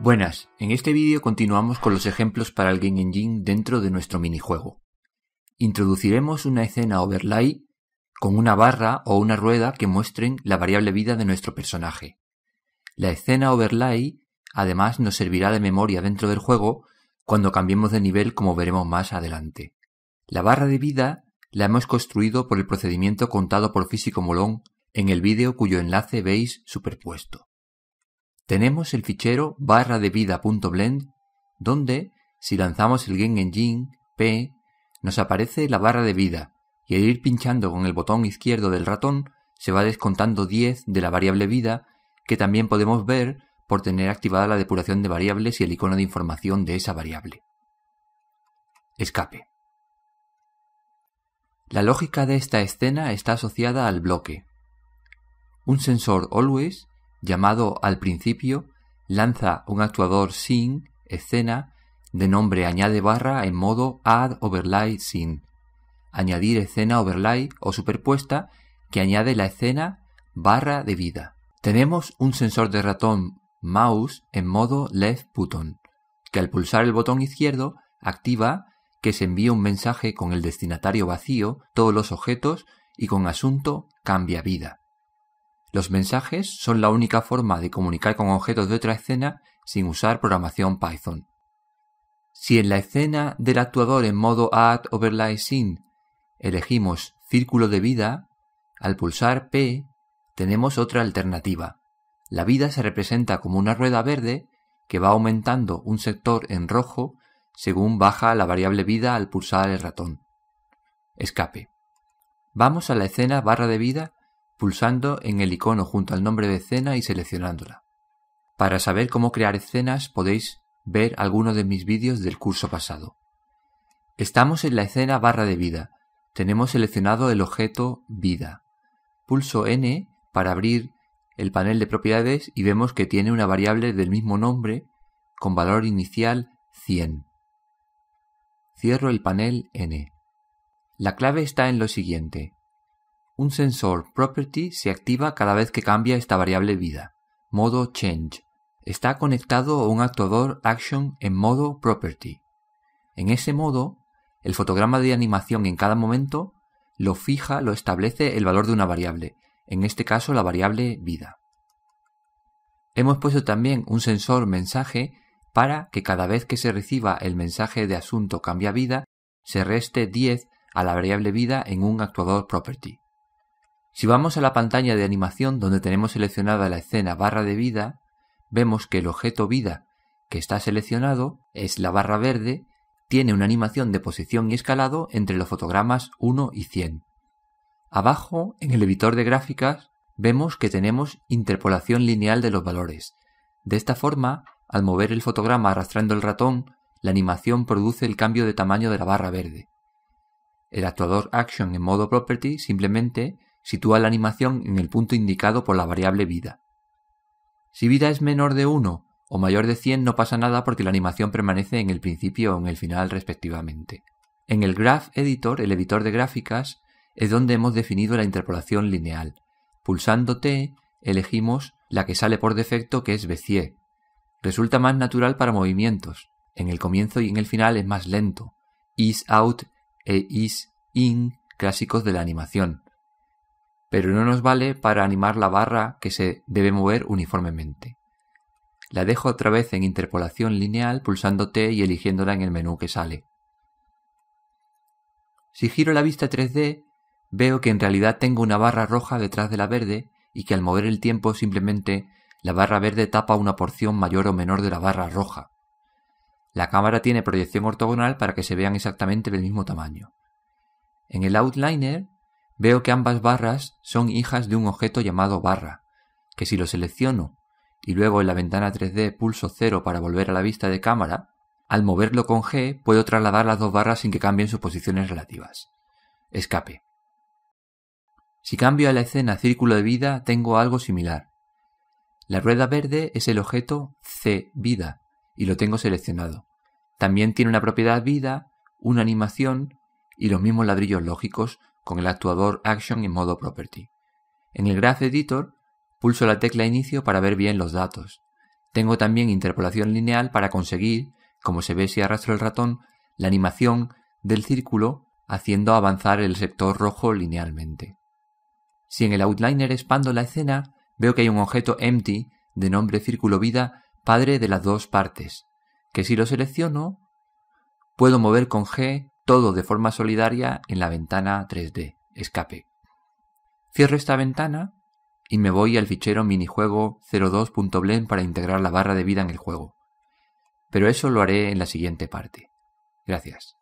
Buenas, en este vídeo continuamos con los ejemplos para el Game Engine dentro de nuestro minijuego. Introduciremos una escena overlay con una barra o una rueda que muestren la variable vida de nuestro personaje. La escena overlay además nos servirá de memoria dentro del juego cuando cambiemos de nivel como veremos más adelante. La barra de vida la hemos construido por el procedimiento contado por Físico Molón en el vídeo cuyo enlace veis superpuesto tenemos el fichero barra de vida.blend donde, si lanzamos el Game Engine P, nos aparece la barra de vida y al ir pinchando con el botón izquierdo del ratón se va descontando 10 de la variable vida que también podemos ver por tener activada la depuración de variables y el icono de información de esa variable. Escape. La lógica de esta escena está asociada al bloque. Un sensor always llamado al principio, lanza un actuador sin escena de nombre añade barra en modo add overlay sin. Añadir escena overlay o superpuesta que añade la escena barra de vida. Tenemos un sensor de ratón mouse en modo left button, que al pulsar el botón izquierdo activa que se envíe un mensaje con el destinatario vacío, todos los objetos y con asunto cambia vida. Los mensajes son la única forma de comunicar con objetos de otra escena sin usar programación Python. Si en la escena del actuador en modo Add Overlay Scene elegimos Círculo de vida, al pulsar P tenemos otra alternativa. La vida se representa como una rueda verde que va aumentando un sector en rojo según baja la variable vida al pulsar el ratón. Escape. Vamos a la escena barra de vida pulsando en el icono junto al nombre de escena y seleccionándola. Para saber cómo crear escenas podéis ver alguno de mis vídeos del curso pasado. Estamos en la escena barra de vida. Tenemos seleccionado el objeto vida. Pulso N para abrir el panel de propiedades y vemos que tiene una variable del mismo nombre con valor inicial 100. Cierro el panel N. La clave está en lo siguiente. Un sensor property se activa cada vez que cambia esta variable vida, modo change. Está conectado a un actuador action en modo property. En ese modo, el fotograma de animación en cada momento lo fija, lo establece el valor de una variable, en este caso la variable vida. Hemos puesto también un sensor mensaje para que cada vez que se reciba el mensaje de asunto cambia vida, se reste 10 a la variable vida en un actuador property. Si vamos a la pantalla de animación donde tenemos seleccionada la escena barra de vida, vemos que el objeto vida que está seleccionado es la barra verde, tiene una animación de posición y escalado entre los fotogramas 1 y 100. Abajo, en el editor de gráficas, vemos que tenemos interpolación lineal de los valores. De esta forma, al mover el fotograma arrastrando el ratón, la animación produce el cambio de tamaño de la barra verde. El actuador Action en modo Property simplemente sitúa la animación en el punto indicado por la variable vida. Si vida es menor de 1 o mayor de 100 no pasa nada porque la animación permanece en el principio o en el final respectivamente. En el Graph Editor, el editor de gráficas, es donde hemos definido la interpolación lineal. Pulsando T, elegimos la que sale por defecto que es Bézier. Resulta más natural para movimientos. En el comienzo y en el final es más lento. Is out e is in, clásicos de la animación pero no nos vale para animar la barra que se debe mover uniformemente. La dejo otra vez en interpolación lineal pulsando T y eligiéndola en el menú que sale. Si giro la vista 3D, veo que en realidad tengo una barra roja detrás de la verde y que al mover el tiempo simplemente la barra verde tapa una porción mayor o menor de la barra roja. La cámara tiene proyección ortogonal para que se vean exactamente del mismo tamaño. En el outliner veo que ambas barras son hijas de un objeto llamado barra, que si lo selecciono y luego en la ventana 3D pulso 0 para volver a la vista de cámara, al moverlo con G puedo trasladar las dos barras sin que cambien sus posiciones relativas. Escape. Si cambio a la escena círculo de vida, tengo algo similar. La rueda verde es el objeto C vida y lo tengo seleccionado. También tiene una propiedad vida, una animación y los mismos ladrillos lógicos con el actuador Action en modo Property. En el Graph Editor pulso la tecla Inicio para ver bien los datos. Tengo también interpolación lineal para conseguir, como se ve si arrastro el ratón, la animación del círculo haciendo avanzar el sector rojo linealmente. Si en el outliner expando la escena, veo que hay un objeto empty de nombre círculo vida padre de las dos partes, que si lo selecciono, puedo mover con G todo de forma solidaria en la ventana 3D, escape. Cierro esta ventana y me voy al fichero minijuego 02.blend para integrar la barra de vida en el juego. Pero eso lo haré en la siguiente parte. Gracias.